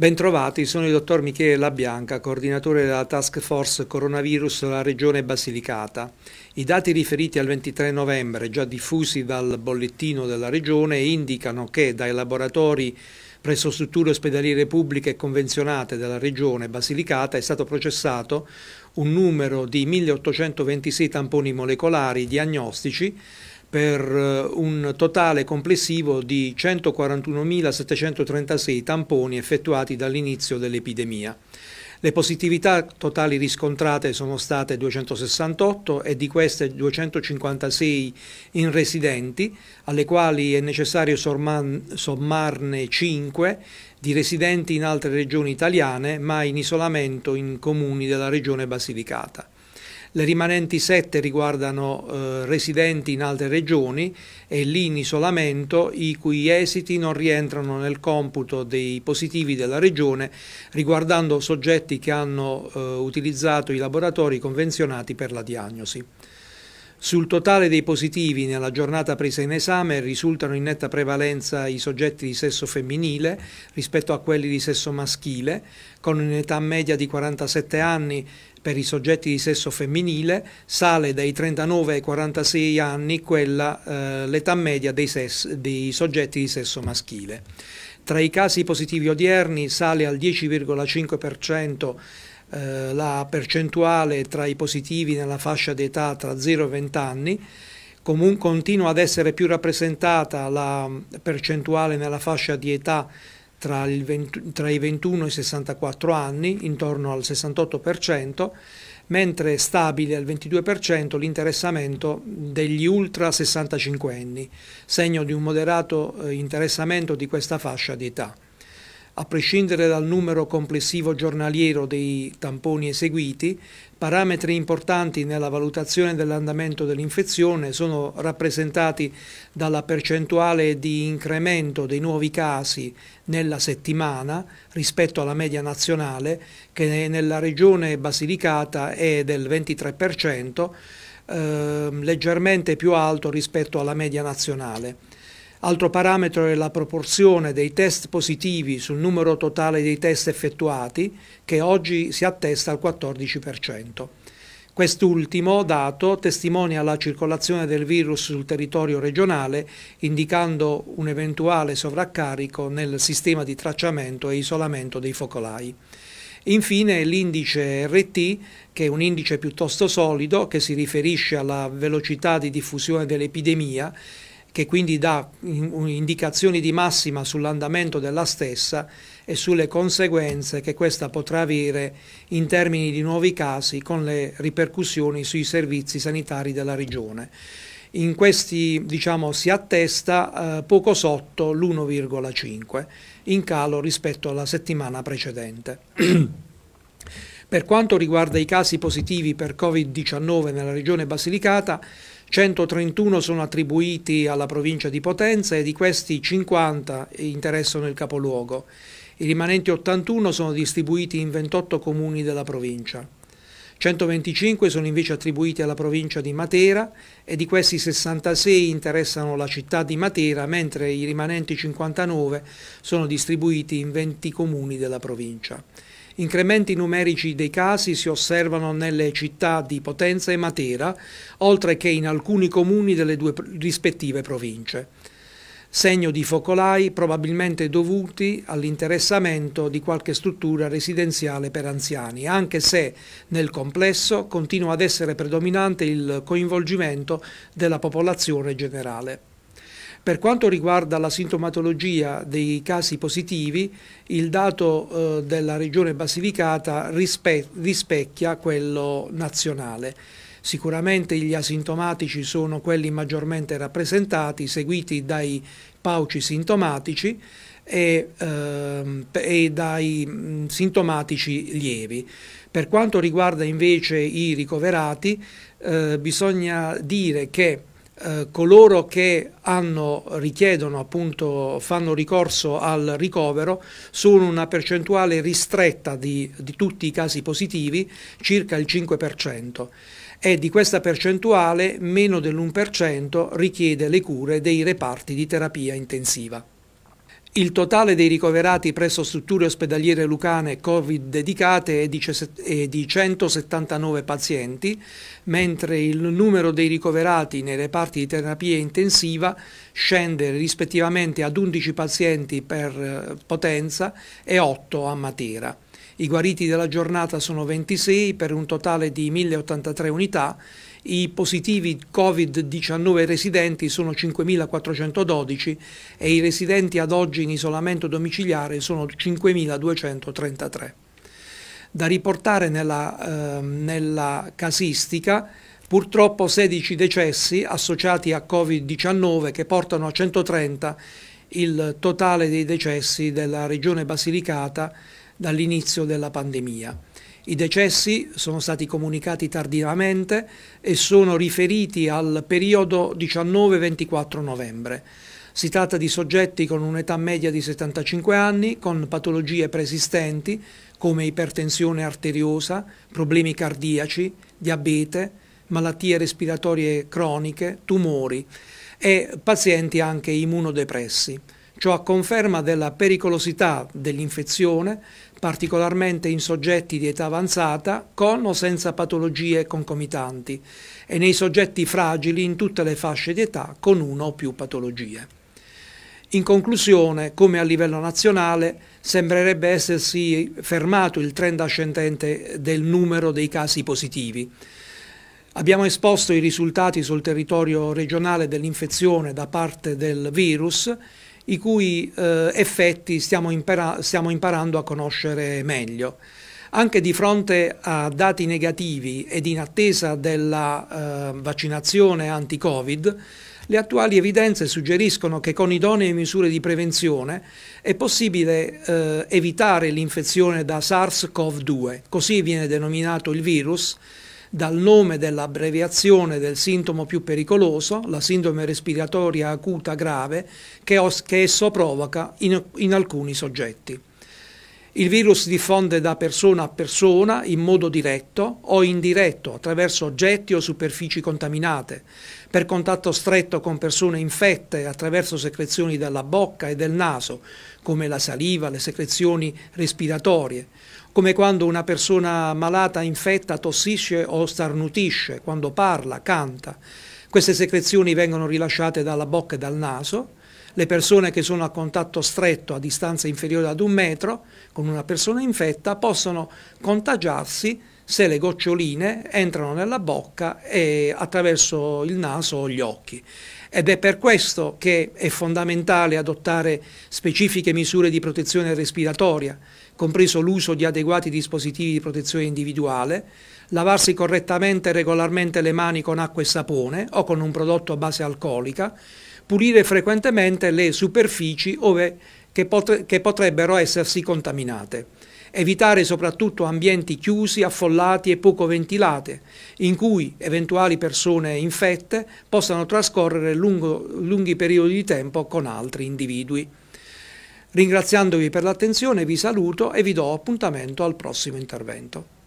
Bentrovati, sono il dottor Michele Labianca, coordinatore della Task Force Coronavirus della Regione Basilicata. I dati riferiti al 23 novembre, già diffusi dal bollettino della Regione, indicano che dai laboratori presso strutture ospedaliere pubbliche e convenzionate della Regione Basilicata è stato processato un numero di 1826 tamponi molecolari diagnostici per eh, un totale complessivo di 141.736 tamponi effettuati dall'inizio dell'epidemia. Le positività totali riscontrate sono state 268 e di queste 256 in residenti, alle quali è necessario sommarne 5 di residenti in altre regioni italiane ma in isolamento in comuni della regione Basilicata le rimanenti sette riguardano eh, residenti in altre regioni e lì in isolamento i cui esiti non rientrano nel computo dei positivi della regione riguardando soggetti che hanno eh, utilizzato i laboratori convenzionati per la diagnosi. Sul totale dei positivi nella giornata presa in esame risultano in netta prevalenza i soggetti di sesso femminile rispetto a quelli di sesso maschile, con un'età media di 47 anni per i soggetti di sesso femminile sale dai 39 ai 46 anni quella, eh, l'età media dei, dei soggetti di sesso maschile. Tra i casi positivi odierni sale al 10,5% eh, la percentuale tra i positivi nella fascia d'età tra 0 e 20 anni, comunque continua ad essere più rappresentata la mm, percentuale nella fascia di età tra, 20, tra i 21 e i 64 anni, intorno al 68%, mentre è stabile al 22% l'interessamento degli ultra 65 anni, segno di un moderato eh, interessamento di questa fascia di età a prescindere dal numero complessivo giornaliero dei tamponi eseguiti, parametri importanti nella valutazione dell'andamento dell'infezione sono rappresentati dalla percentuale di incremento dei nuovi casi nella settimana rispetto alla media nazionale, che nella regione basilicata è del 23%, eh, leggermente più alto rispetto alla media nazionale. Altro parametro è la proporzione dei test positivi sul numero totale dei test effettuati, che oggi si attesta al 14%. Quest'ultimo dato testimonia la circolazione del virus sul territorio regionale, indicando un eventuale sovraccarico nel sistema di tracciamento e isolamento dei focolai. Infine l'indice RT, che è un indice piuttosto solido, che si riferisce alla velocità di diffusione dell'epidemia che quindi dà indicazioni di massima sull'andamento della stessa e sulle conseguenze che questa potrà avere in termini di nuovi casi con le ripercussioni sui servizi sanitari della regione. In questi diciamo, si attesta eh, poco sotto l'1,5 in calo rispetto alla settimana precedente. Per quanto riguarda i casi positivi per Covid-19 nella regione Basilicata, 131 sono attribuiti alla provincia di Potenza e di questi 50 interessano il capoluogo. I rimanenti 81 sono distribuiti in 28 comuni della provincia. 125 sono invece attribuiti alla provincia di Matera e di questi 66 interessano la città di Matera, mentre i rimanenti 59 sono distribuiti in 20 comuni della provincia. Incrementi numerici dei casi si osservano nelle città di Potenza e Matera, oltre che in alcuni comuni delle due rispettive province. Segno di focolai probabilmente dovuti all'interessamento di qualche struttura residenziale per anziani, anche se nel complesso continua ad essere predominante il coinvolgimento della popolazione generale. Per quanto riguarda la sintomatologia dei casi positivi, il dato eh, della regione Basilicata rispe rispecchia quello nazionale. Sicuramente gli asintomatici sono quelli maggiormente rappresentati, seguiti dai pauci sintomatici e, eh, e dai mh, mm, sintomatici lievi. Per quanto riguarda invece i ricoverati, eh, bisogna dire che eh, coloro che hanno, richiedono, appunto, fanno ricorso al ricovero sono una percentuale ristretta di, di tutti i casi positivi, circa il 5%, e di questa percentuale meno dell'1% richiede le cure dei reparti di terapia intensiva. Il totale dei ricoverati presso strutture ospedaliere lucane Covid dedicate è di 179 pazienti, mentre il numero dei ricoverati nei reparti di terapia intensiva scende rispettivamente ad 11 pazienti per eh, potenza e 8 a Matera. I guariti della giornata sono 26 per un totale di 1083 unità i positivi Covid-19 residenti sono 5.412 e i residenti ad oggi in isolamento domiciliare sono 5.233. Da riportare nella, eh, nella casistica purtroppo 16 decessi associati a Covid-19 che portano a 130 il totale dei decessi della regione Basilicata dall'inizio della pandemia. I decessi sono stati comunicati tardivamente e sono riferiti al periodo 19-24 novembre. Si tratta di soggetti con un'età media di 75 anni, con patologie preesistenti come ipertensione arteriosa, problemi cardiaci, diabete, malattie respiratorie croniche, tumori e pazienti anche immunodepressi. Ciò a conferma della pericolosità dell'infezione, particolarmente in soggetti di età avanzata con o senza patologie concomitanti e nei soggetti fragili in tutte le fasce di età con una o più patologie. In conclusione, come a livello nazionale, sembrerebbe essersi fermato il trend ascendente del numero dei casi positivi. Abbiamo esposto i risultati sul territorio regionale dell'infezione da parte del virus i cui eh, effetti stiamo, impara stiamo imparando a conoscere meglio anche di fronte a dati negativi ed in attesa della eh, vaccinazione anti-Covid, le attuali evidenze suggeriscono che con idonee misure di prevenzione è possibile eh, evitare l'infezione da SARS-CoV-2, così viene denominato il virus, dal nome dell'abbreviazione del sintomo più pericoloso, la sindrome respiratoria acuta grave, che, os- che esso provoca in, in alcuni soggetti. Il virus diffonde da persona a persona in modo diretto o indiretto attraverso oggetti o superfici contaminate, per contatto stretto con persone infette attraverso secrezioni dalla bocca e del naso, come la saliva, le secrezioni respiratorie, come quando una persona malata infetta tossisce o starnutisce, quando parla, canta. Queste secrezioni vengono rilasciate dalla bocca e dal naso. Le persone che sono a contatto stretto a distanza inferiore ad un metro con una persona infetta possono contagiarsi se le goccioline entrano nella bocca e attraverso il naso o gli occhi ed è per questo che è fondamentale adottare specifiche misure di protezione respiratoria, compreso l'uso di adeguati dispositivi di protezione individuale, lavarsi correttamente e regolarmente le mani con acqua e sapone o con un prodotto a base alcolica, pulire frequentemente le superfici ove, che, che potrebbero essersi contaminate evitare soprattutto ambienti chiusi, affollati e poco ventilati, in cui eventuali persone infette possano trascorrere lungo, lunghi periodi di tempo con altri individui. Ringraziandovi per l'attenzione vi saluto e vi do appuntamento al prossimo intervento.